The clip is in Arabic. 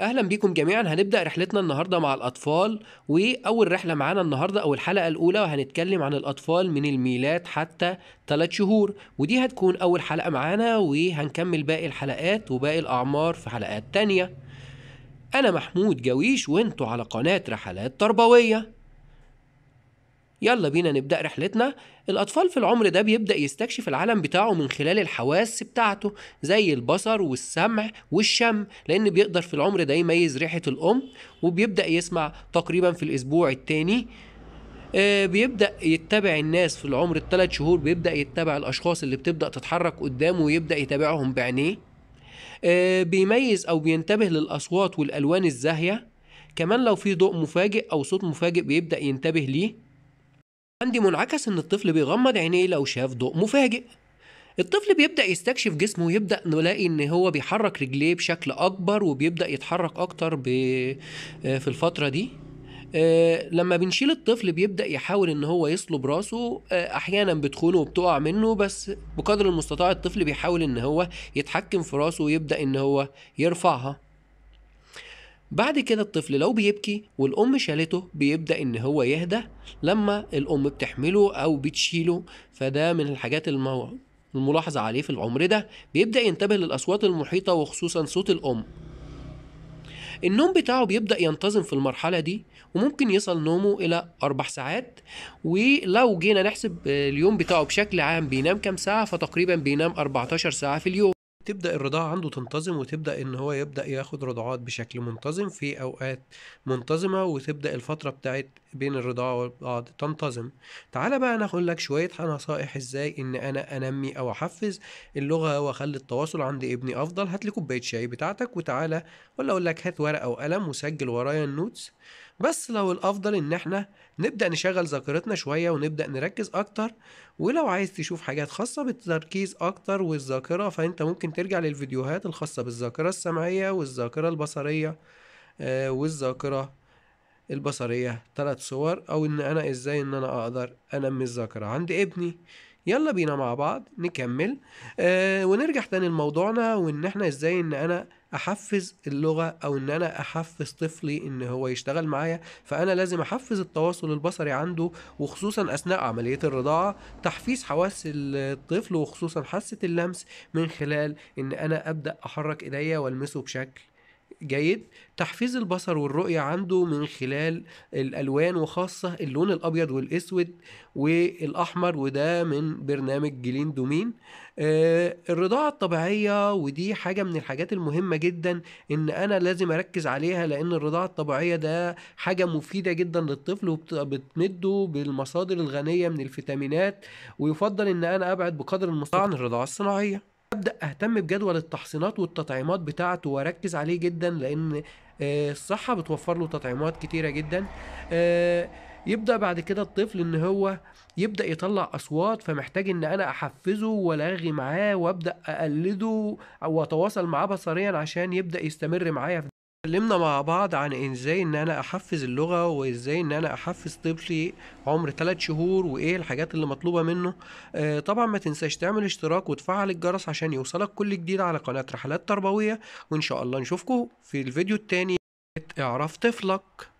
اهلا بيكم جميعا هنبدا رحلتنا النهارده مع الاطفال واول رحله معانا النهارده او الحلقه الاولى هنتكلم عن الاطفال من الميلاد حتى 3 شهور ودي هتكون اول حلقه معانا وهنكمل باقي الحلقات وباقي الاعمار في حلقات تانية انا محمود جويش وانتوا على قناه رحلات تربويه يلا بينا نبدأ رحلتنا الأطفال في العمر ده بيبدأ يستكشف العالم بتاعه من خلال الحواس بتاعته زي البصر والسمع والشم لأن بيقدر في العمر ده يميز ريحة الأم وبيبدأ يسمع تقريبا في الأسبوع التاني آه، بيبدا يتبع الناس في العمر الثلاث شهور بيبدا يتبع الاشخاص اللي بتبدا تتحرك قدامه ويبدا يتابعهم بعينيه آه، بيميز او بينتبه للاصوات والالوان الزاهيه كمان لو في ضوء مفاجئ او صوت مفاجئ بيبدا ينتبه ليه عندي منعكس ان الطفل بيغمض عينيه لو شاف ضوء مفاجئ الطفل بيبدأ يستكشف جسمه ويبدأ نلاقي إن هو بيحرك رجليه بشكل أكبر وبيبدأ يتحرك أكتر ب... آه، في الفترة دي آه، لما بنشيل الطفل بيبدأ يحاول إن هو يصلب راسه آه، أحيانا بتخونه وبتقع منه بس بقدر المستطاع الطفل بيحاول إن هو يتحكم في راسه ويبدأ إن هو يرفعها بعد كده الطفل لو بيبكي والأم شالته بيبدأ إن هو يهدى لما الأم بتحمله أو بتشيله فده من الحاجات المو... الملاحظة عليه في العمر ده بيبدأ ينتبه للأصوات المحيطة وخصوصا صوت الأم النوم بتاعه بيبدأ ينتظم في المرحلة دي وممكن يصل نومه إلى أربع ساعات ولو جينا نحسب اليوم بتاعه بشكل عام بينام كام ساعة فتقريبا بينام 14 ساعة في اليوم تبدا الرضاعه عنده تنتظم وتبدا ان هو يبدا ياخد رضعات بشكل منتظم في اوقات منتظمه وتبدا الفتره بتاعت بين الرضاعة والبعض تنتظم تعال بقى انا هقول لك شوية نصائح ازاي ان انا انمي او احفز اللغة واخلي التواصل عند ابني افضل هات لي كوباية شاي بتاعتك وتعالى ولا اقول لك هات ورقة وقلم وسجل ورايا النوتس بس لو الافضل ان احنا نبدا نشغل ذاكرتنا شويه ونبدا نركز اكتر ولو عايز تشوف حاجات خاصه بالتركيز اكتر والذاكره فانت ممكن ترجع للفيديوهات الخاصه بالذاكره السمعيه والذاكره البصريه آه، والذاكره البصرية ثلاث صور أو إن أنا إزاي إن أنا أقدر أنمي الذاكرة عند ابني يلا بينا مع بعض نكمل آه ونرجع تاني لموضوعنا وإن إحنا إزاي إن أنا احفز اللغه او ان انا احفز طفلي ان هو يشتغل معايا فانا لازم احفز التواصل البصري عنده وخصوصا اثناء عمليه الرضاعه تحفيز حواس الطفل وخصوصا حاسه اللمس من خلال ان انا ابدا احرك ايديا والمسه بشكل جيد تحفيز البصر والرؤية عنده من خلال الألوان وخاصة اللون الأبيض والأسود والأحمر وده من برنامج جيلين دومين آه، الرضاعة الطبيعية ودي حاجة من الحاجات المهمة جدا إن أنا لازم أركز عليها لأن الرضاعة الطبيعية ده حاجة مفيدة جدا للطفل وبتمده بالمصادر الغنية من الفيتامينات ويفضل إن أنا أبعد بقدر المستطاع عن الرضاعة الصناعية ابدا اهتم بجدول التحصينات والتطعيمات بتاعته واركز عليه جدا لان آه، الصحه بتوفر له تطعيمات كتيره جدا آه، يبدا بعد كده الطفل ان هو يبدا يطلع اصوات فمحتاج ان انا احفزه والغي معاه وابدا اقلده او اتواصل معاه بصريا عشان يبدا يستمر معايا في اتكلمنا مع بعض عن ازاي ان انا احفز اللغة وازاي ان انا احفز طفلي عمر 3 شهور وايه الحاجات اللي مطلوبة منه آه، طبعا ما تنساش تعمل اشتراك وتفعل الجرس عشان يوصلك كل جديد على قناة رحلات تربوية وان شاء الله نشوفكم في الفيديو التاني اعرف طفلك